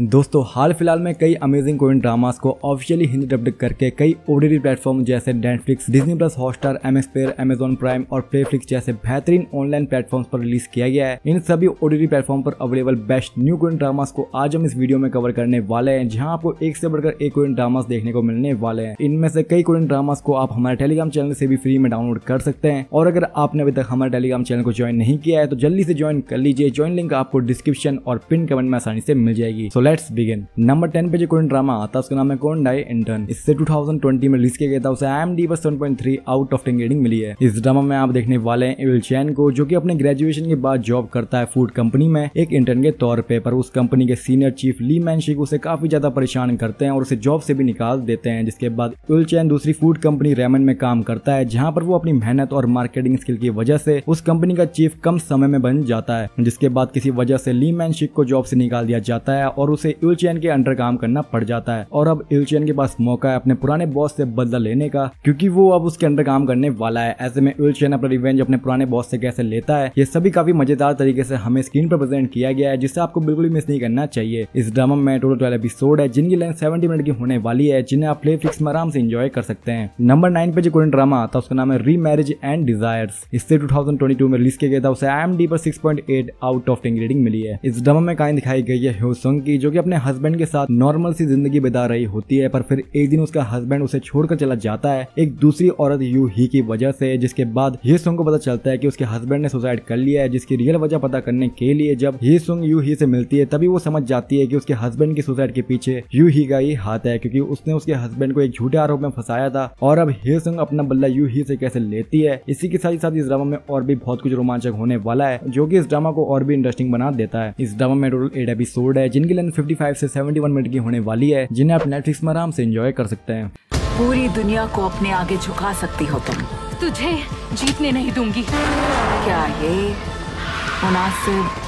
दोस्तों हाल फिलहाल में कई अमेजिंग कोरियन ड्रामास को ऑफिशियली हिंदी डब्ड करके कई ओडीडी प्लेटफॉर्म जैसे Netflix Disney plus Hotstar M X player Prime और प्लेफ्लिक्स जैसे बेहतरीन ऑनलाइन प्लेटफॉर्म पर रिलीज किया गया है इन सभी ओडीडी प्लेटफॉर्म पर available best new Korean dramas को आज हम इस वीडियो में कवर करने वाले हैं जहाँ आपको एक से बढ़कर एक कोरियन ड्रामास देखने को मिलने वाले हैं इनमें से कई कोरियन ड्रामास को आप हमारे टेलीग्राम चैनल से भी फ्री में डाउनलोड कर सकते हैं और अगर आपने अभी तक हमारे टेलीग्राम चैनल को ज्वाइन नहीं किया है तो जल्दी से ज्वाइन कर लीजिए ज्वाइन लिंक आपको डिस्क्रिप्शन और पिन कमेंट में आसानी से मिल जाएगी लेट्स बिगिन नंबर टेन पे जो कोरियन ड्रामा आता उसका नाम है कौन डाई इंटर्न इससे 2020 में रिलीज किया गया था उसे एम डी पर seven point three out of ten rating मिली है इस ड्रामा में आप देखने वाले हैं इविल चैन को जो कि अपने ग्रेजुएशन के बाद जॉब करता है फूड कंपनी में एक इंटर्न के तौर पे पर उस कंपनी के सीनियर चीफ ली मैन शिक उसे काफी ज्यादा परेशान करते हैं और उसे जॉब से भी निकाल देते हैं जिसके बाद इविल चैन दूसरी फूड कंपनी रेमन में काम करता है जहाँ पर वो अपनी मेहनत और मार्केटिंग स्किल की वजह से उस कंपनी का चीफ कम समय में बन जाता है जिसके बाद किसी वजह से ली मैन शिक को जॉब से निकाल दिया जाता है और उसे इलचैन के अंडर काम करना पड़ जाता है और अब इलचैन के पास मौका है अपने पुराने बॉस से बदला लेने का क्योंकि वो अब उसके अंडर काम करने वाला है ऐसे में इलचैन अपना रिवेंज अपने पुराने बॉस से कैसे लेता है ये सभी काफी मजेदार तरीके से हमें स्क्रीन पर प्रेजेंट किया गया है जिसे आपको बिल्कुल मिस नहीं करना चाहिए इस ड्रामा में टोटल ट्वेल्व एपिसोड है जिनकी लेंथ सेवेंटी मिनट की होने वाली है जिन्हें आप प्ले फिक्स में आराम से इंजॉय कर सकते हैं नंबर नाइन पे जो कोरियन ड्रामा आता उसका नाम है री मैरिज एंड डिजायर इससे टू में रिलीज किया गया था उसे आई पर six out of ten rating मिली है इस ड्रामा में कहानी दिखाई गई है ह्योसंग की जो कि अपने हस्बैंड के साथ नॉर्मल सी जिंदगी बिता रही होती है पर फिर एक दिन उसका हस्बैंड उसे छोड़कर चला जाता है एक दूसरी औरत यू ही की वजह से जिसके बाद ये सुंग को पता चलता है कि उसके हस्बैंड ने सुसाइड कर लिया है जिसकी रियल वजह पता करने के लिए जब ही सुंग यू ही से मिलती है तभी वो समझ जाती है कि उसके हस्बैंड की सुसाइड के पीछे यू ही का ही हाथ है क्योंकि उसने उसके हस्बैंड को एक झूठे आरोप में फंसाया था और अब ही सुंग अपना बल्ला यू ही से कैसे लेती है इसी के साथ ही साथ इस ड्रामा में और भी बहुत कुछ रोमांचक होने वाला है जो की इस ड्रामा को और भी इंटरेस्टिंग बना देता है इस ड्रामा में टोटल एट एपिसोड है जिनकी लेंथ 55 से 71 मिनट की होने वाली है जिन्हें आप नेटफ्लिक्स में आराम से एंजॉय कर सकते हैं पूरी दुनिया को अपने आगे झुका सकती हो तुम तुझे जीतने नहीं दूंगी क्या ये मुनासिब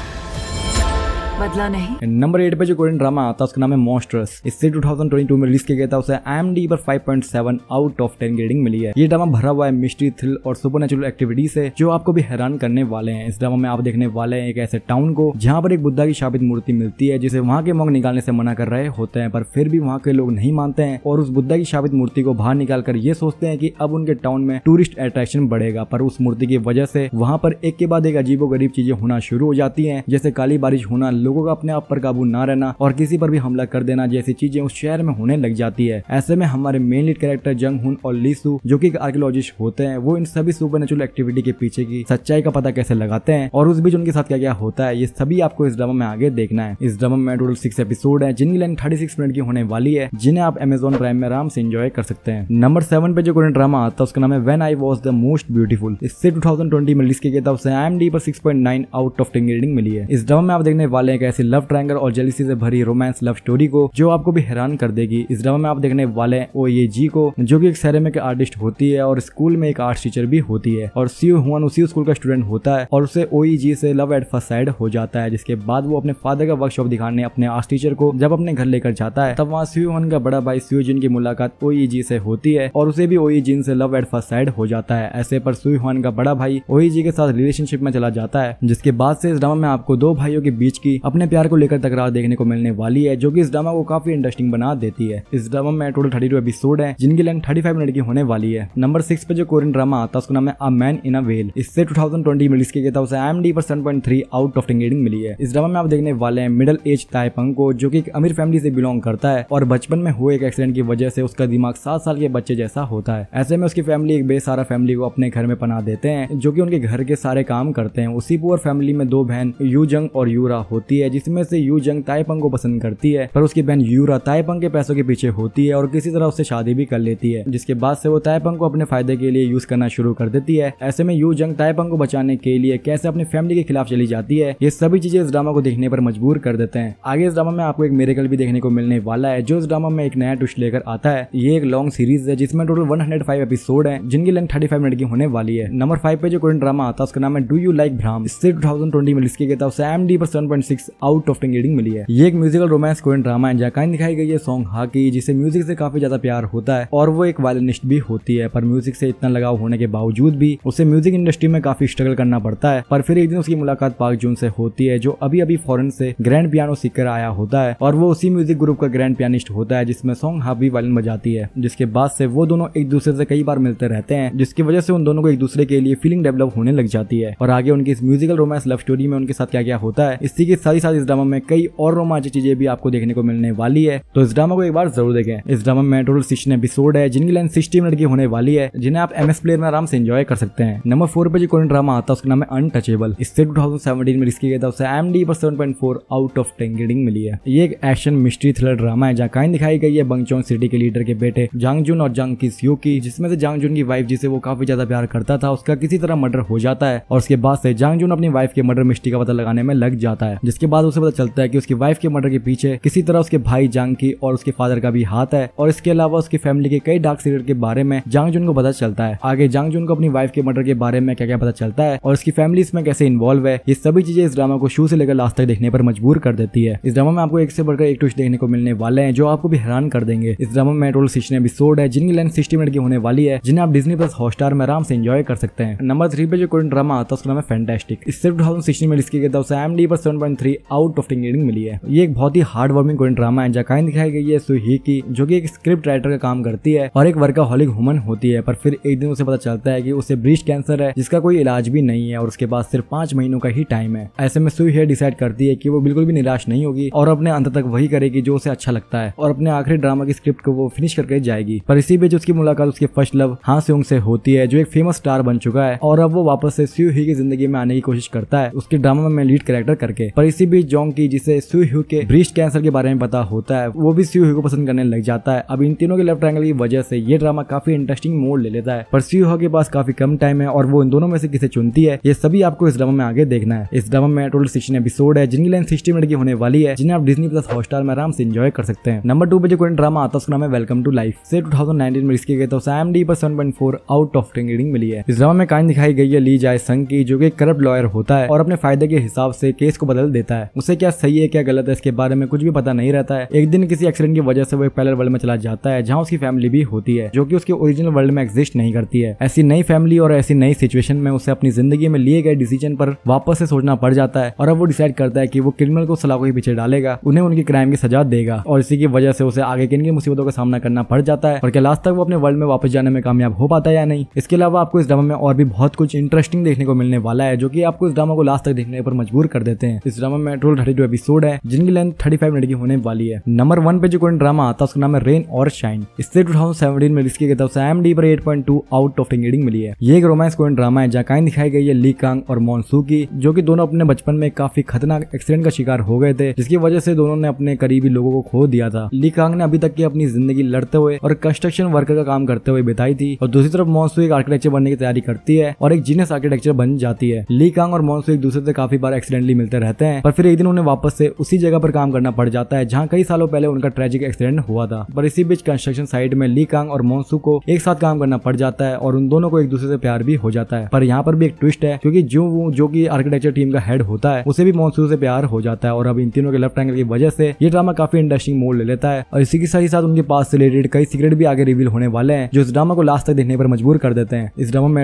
बदला नहीं नंबर एट पे जो कोरियन ड्रामा आता है उसका नाम है मॉस्टर्स इससे 2022 में रिलीज किया गया था उसे आई पर 5.7 आउट ऑफ 10 ग्रेडिंग मिली है ये ड्रामा भरा हुआ है मिस्ट्री थ्रिल और सुपर एक्टिविटी से जो आपको भी हैरान करने वाले हैं इस ड्रामा में आप देखने वाले हैं एक ऐसे टाउन को जहाँ पर एक बुद्धा की शापित मूर्ति मिलती है जिसे वहाँ के मॉन्ग निकालने से मना कर रहे होते हैं पर फिर भी वहाँ के लोग नहीं मानते हैं और उस बुद्धा की शापित मूर्ति को बाहर निकाल कर ये सोचते हैं की अब उनके टाउन में टूरिस्ट अट्रैक्शन बढ़ेगा पर उस मूर्ति की वजह से वहाँ पर एक के बाद एक अजीबो गरीब चीजें होना शुरू हो जाती है जैसे काली बारिश होना लोगों का अपने आप पर काबू ना रहना और किसी पर भी हमला कर देना जैसी चीजें उस शहर में होने लग जाती है ऐसे में हमारे मेन लीड कैरेक्टर जंग हुन और लीसू जो की आर्कियोलॉजिस्ट होते हैं वो इन सभी सुपर एक्टिविटी के पीछे की सच्चाई का पता कैसे लगाते हैं और उस बीच उनके साथ क्या क्या होता है ये सभी आपको इस ड्रामा में आगे देखना है इस ड्रामा में टोटल सिक्स एपिसोड है जिनकी लेंथ थर्टी सिक्स मिनट की होने वाली है जिन्हें आप अमेजोन प्राइम में आराम से इंजॉय कर सकते हैं नंबर सेवन पे जो कोरियन ड्रामा आता है उसका नाम है when I was the most beautiful इससे 2020 में रिलीज किया गया था उसे आई पर six point nine out of ten reading मिली है इस ड्रामा में आप देखने वाले एक ऐसी लव ट्रैंगल और जेलिसी से भरी रोमांस लव स्टोरी को जो आपको भी हैरान कर देगी इस ड्रामा में आप देखने वाले ओ ये जी को जो की एक सैरेमिक आर्टिस्ट होती है और स्कूल में एक आर्ट टीचर भी होती है और सी हुआन उसी स्कूल का स्टूडेंट होता है और उसे ओ जी से लव एट फर्स्ट साइड हो जाता है जिसके बाद वो अपने फादर का वर्कशॉप दिखाने अपने आर्ट टीचर को जब अपने घर लेकर जाता है तब वहाँ सी हुआन का बड़ा भाई सी जिन की मुलाकात ओ जी से होती है और उसे भी ओ जिन से लव एट फर्स्ट साइड हो जाता है ऐसे पर सुई हुआन का बड़ा भाई ओ जी के साथ रिलेशनशिप में चला जाता है जिसके बाद से इस ड्रामा में आपको दो भाइयों के बीच की अपने प्यार को लेकर तकरार देखने को मिलने वाली है जो कि इस ड्रामा को काफी इंटरेस्टिंग बना देती है इस ड्रामा में टोटल थर्टी टू एपिसोड है जिनकी लेंथ थर्टी मिनट की होने वाली है नंबर सिक्स पे जो कोरियन ड्रामा आता है उसका नाम है a man in a well इससे टू थाउजेंड ट्वेंटी रिलीज किया था उसे डी पर seven point three out of rating मिली है इस ड्रामा में आप देखने वाले हैं मिडिल एज ताइपंग को जो की एक अमीर फैमिली से बिलोंग करता है और बचपन में हुए एक एक्सीडेंट की वजह से उसका दिमाग सात साल के बच्चे जैसा होता है ऐसे में उसकी फैमिली एक बेसारा फैमिली को अपने घर में पना देते हैं जो कि उनके घर के सारे काम करते हैं उसी पुअर फैमिली में दो बहन यू जंग और यूरा होती होती है जिसमें से यू जंग ताइपंग को पसंद करती है पर उसकी बहन यूरा ताइपंग के पैसों के पीछे होती है और किसी तरह उससे शादी भी कर लेती है जिसके बाद से वो ताइपंग को अपने फायदे के लिए यूज करना शुरू कर देती है ऐसे में यू जंग ताइपंग को बचाने के लिए कैसे अपनी फैमिली के खिलाफ चली जाती है ये सभी चीजें इस ड्रामा को देखने पर मजबूर कर देते हैं आगे इस ड्रामा में आपको एक मेरेकल भी देखने को मिलने वाला है जो इस ड्रामा में एक नया ट्विस्ट लेकर आता है ये एक लॉन्ग सीरीज है जिसमें टोटल 105 एपिसोड है जिनकी लेंथ 35 मिनट की होने वाली है नंबर फाइव पे जो कोरियन ड्रामा आता है उसका नाम है डू यू लाइक भ्राम इससे 2020 में रिलीज किया गया था उसे एम डी पर point six out of ten rating मिली है ये एक म्यूजिकल रोमांस कोरियन ड्रामा है जाकाइन दिखाई गई है सॉन्ग हाकी जिसे म्यूजिक से काफी ज्यादा प्यार होता है और वो एक वायलिनिस्ट भी होती है पर म्यूजिक से इतना लगाव होने के बावजूद भी उसे म्यूजिक इंडस्ट्री में काफी स्ट्रगल करना पड़ता है पर फिर एक दिन उसकी मुलाकात पार्क जून से होती है जो अभी अभी फॉरन से ग्रैंड पियानो सीखकर आया होता है और वो उसी म्यूजिक ग्रुप का ग्रैंड पियानिस्ट होता है जिसमें सॉन्ग हाफ भी वायलिन बजाती है जिसके बाद से वो दोनों एक दूसरे से कई बार मिलते रहते हैं जिसकी वजह से उन दोनों को एक दूसरे के लिए फीलिंग डेवलप होने लग जाती है और आगे उनकी इस म्यूजिकल रोमांस लव स्टोरी में उनके साथ क्या क्या होता है इसी के साथ साथ ही साथ इस ड्रामा में कई और रोमांचक चीजें भी आपको देखने को मिलने वाली है तो इस ड्रामा को एक बार जरूर देखें इस ड्रामा में टोटल सिक्सटीन एपिसोड है जिनकी लाइन सिक्सटी मिनट की होने वाली है जिन्हें आप एस प्लेयर में आराम से इंजॉय कर सकते हैं नंबर फोर पर जो कोरियन ड्रामा आता है उसका नाम है अनटचेबल इससे टू थाउजेंड सेवेंटीन में रिस्क किया था उसे एम डी पर seven point four out of ten grading मिली है ये एक एक्शन मिस्ट्री थ्रिलर ड्रामा है जहाँ कहीं दिखाई गई है बंगचोंग सिटी के लीडर के बेटे जुन और जांग की सियो की जिसमें से जुन की वाइफ जिसे वो काफी ज्यादा प्यार करता था उसका किसी तरह मर्डर हो जाता है और उसके बाद से जुन अपनी वाइफ के मर्डर मिस्ट्री का पता लगाने में लग जाता है इसके बाद उसे पता चलता है कि उसकी वाइफ के मर्डर के पीछे किसी तरह उसके भाई जांग की और उसके फादर का भी हाथ है और इसके अलावा उसकी फैमिली के कई डार्क सीरियल के बारे में जांग जुन को पता चलता है आगे जांग जून को अपनी वाइफ के मर्डर के बारे में क्या क्या पता चलता है और उसकी फैमिली इसमें कैसे इन्वॉल्व है ये सभी चीजें इस ड्रामा को शू से लेकर लास्ट तक देखने पर मजबूर कर देती है इस ड्रामा में आपको एक से बढ़कर एक टूच देखने को मिलने वाले हैं जो आपको भी हैरान कर देंगे इस ड्रामा में टोटल सिक्स एपिसोड है जिनकी लेंथ सिक्सटी मिनट की होने वाली है जिन्हें आप डिजनी प्लस हॉटस्टार में आराम से एंजॉय कर सकते हैं नंबर थ्री पे जो कोरियन ड्रामा आता है उसका नाम है फैंटेस्टिक सिर्फ टू थाउजेंड सिक्सटी में रिलीज गया था उसे एम डी पर seven point three entry out of engineering मिली है ये एक बहुत ही हार्ड वार्मिंग कोरियन ड्रामा है जकाइन दिखाई गई है सुही की जो की एक स्क्रिप्ट राइटर का काम करती है और एक वर्काहोलिक वुमन होती है पर फिर एक दिन उसे पता चलता है की उसे ब्रिस्ट कैंसर है जिसका कोई इलाज भी नहीं है और उसके बाद सिर्फ पांच महीनों का ही टाइम है ऐसे में सुई डिसाइड करती है की वो बिल्कुल भी निराश नहीं होगी और अपने अंत तक वही करेगी जो उसे अच्छा लगता है और अपने आखिरी ड्रामा की स्क्रिप्ट को वो फिनिश करके जाएगी पर इसी बीच उसकी मुलाकात उसके फर्स्ट लव हाँ सेंग से होती है जो एक फेमस स्टार बन चुका है और अब वो वापस से स्यू ही की जिंदगी में आने की कोशिश करता है उसके ड्रामा में लीड कैरेक्टर करके पर इस किसी भी जोंग की जिसे सुह्यू के ब्रिस्ट कैंसर के बारे में पता होता है वो भी सुह्यू को पसंद करने लग जाता है अब इन तीनों के लेफ्ट एंगल की वजह से ये ड्रामा काफी इंटरेस्टिंग मोड ले लेता है पर सुह्यू के पास काफी कम टाइम है और वो इन दोनों में से किसे चुनती है ये सभी आपको इस ड्रामा में आगे देखना है इस ड्रामा में टोटल सिक्सटीन एपिसोड है जिनकी लाइन सिक्सटी मिनट की होने वाली है जिन्हें आप डिजनी प्लस हॉस्टार में आराम से इंजॉय कर सकते हैं नंबर टू पर जो कोई ड्रामा आता है उसका नाम है वेलकम टू लाइफ से टू में गए तो एम डी पर seven point four out of ten मिली है इस ड्रामा में कहानी दिखाई गई है ली जाए संघ की जो की करप्ट लॉयर होता है और अपने फायदे के हिसाब से केस को बदल देता रहता है उसे क्या सही है क्या गलत है इसके बारे में कुछ भी पता नहीं रहता है एक दिन किसी एक्सीडेंट की वजह से वो एक पैलर वर्ल्ड में चला जाता है जहाँ उसकी फैमिली भी होती है जो की उसके ओरिजिनल वर्ल्ड में एग्जिस्ट नहीं करती है ऐसी नई फैमिली और ऐसी नई सिचुएशन में उसे अपनी जिंदगी में लिए गए डिसीजन पर वापस से सोचना पड़ जाता है और अब वो डिसाइड करता है की वो क्रिमिनल को सलाखों के पीछे डालेगा उन्हें उनकी क्राइम की सजा देगा और इसी की वजह से उसे आगे किन किन मुसीबतों का सामना करना पड़ जाता है और क्या लास्ट तक वो अपने वर्ल्ड में वापस जाने में कामयाब हो पाता है या नहीं इसके अलावा आपको इस ड्रामा में और भी बहुत कुछ इंटरेस्टिंग देखने को मिलने वाला है जो की आपको इस ड्रामा को लास्ट तक देखने पर मजबूर कर देते हैं इस ड्रामा ड्रामा में टोटल थर्टी एपिसोड है जिनकी लेंथ थर्टी मिनट की होने वाली है नंबर वन पे जो कोई ड्रामा आता है उसका नाम है रेन और शाइन इससे टू में रिस्की गया था एम डी पर एट आउट ऑफ रेटिंग मिली है ये एक रोमांस कोई ड्रामा है जहाँ दिखाई गई है ली कांग और मॉनसू की जो की दोनों अपने बचपन में काफी खतरनाक एक्सीडेंट का शिकार हो गए थे जिसकी वजह से दोनों ने अपने करीबी लोगों को खो दिया था ली कांग ने अभी तक की अपनी जिंदगी लड़ते हुए और कंस्ट्रक्शन वर्कर का काम करते हुए बिताई थी और दूसरी तरफ मोनसू एक आर्किटेक्चर बनने की तैयारी करती है और एक जीनियस आर्किटेक्चर बन जाती है ली कांग और मोनसू एक दूसरे से काफी बार एक्सीडेंटली मिलते रहते हैं पर फिर एक दिन उन्हें वापस से उसी जगह पर काम करना पड़ जाता है जहाँ कई सालों पहले उनका ट्रेजिक एक्सीडेंट हुआ था पर इसी बीच कंस्ट्रक्शन साइट में ली कांग और मोनसू को एक साथ काम करना पड़ जाता है और उन दोनों को एक दूसरे से प्यार भी हो जाता है पर यहाँ पर भी एक ट्विस्ट है क्योंकि जो वो जो की आर्किटेक्चर टीम का हेड होता है उसे भी मोनसू से प्यार हो जाता है और अब इन तीनों के लेफ्ट एंगल की वजह से ये ड्रामा काफी इंटरेस्टिंग मोड ले लेता है और इसी के साथ ही साथ उनके पास से रिलेटेड कई सीक्रेट भी आगे रिवील होने वाले हैं जो इस ड्रामा को लास्ट तक देखने पर मजबूर कर देते हैं इस ड्रामा में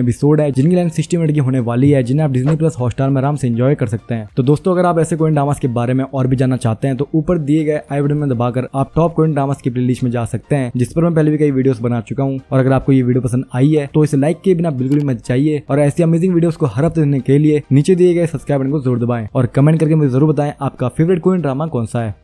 एपिसोड है जिनकी लाइन सिक्सटी मिनट की होने वाली है जिन्हें आप डिजनी प्लस हॉस्टार में आराम से इंजॉय कर सकते हैं तो दोस्तों अगर आप ऐसे कोइन डामास के बारे में और भी जानना चाहते हैं तो ऊपर दिए गए आई बटन में दबाकर आप टॉप कोइन डामास की प्लेलिस्ट में जा सकते हैं जिस पर मैं पहले भी कई वीडियोस बना चुका हूं और अगर आपको ये वीडियो पसंद आई है तो इसे लाइक के बिना बिल्कुल भी मत चाहिए और ऐसी अमेजिंग वीडियो को हर हफ्ते देखने के लिए नीचे दिए गए सब्सक्राइब बटन को जरूर दबाएं और कमेंट करके मुझे जरूर बताएं आपका फेवरेट कोइन ड्रामा कौन सा है